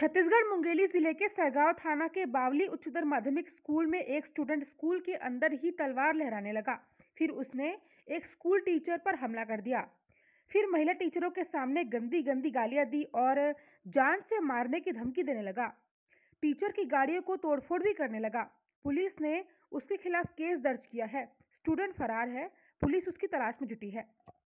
छत्तीसगढ़ मुंगेली जिले के सहगांव थाना के बावली उच्चतर माध्यमिक स्कूल में एक स्टूडेंट स्कूल के अंदर ही तलवार लहराने लगा फिर उसने एक स्कूल टीचर पर हमला कर दिया फिर महिला टीचरों के सामने गंदी गंदी गालियां दी और जान से मारने की धमकी देने लगा टीचर की गाड़ियों को तोड़फोड़ भी करने लगा पुलिस ने उसके खिलाफ केस दर्ज किया है स्टूडेंट फरार है पुलिस उसकी तलाश में जुटी है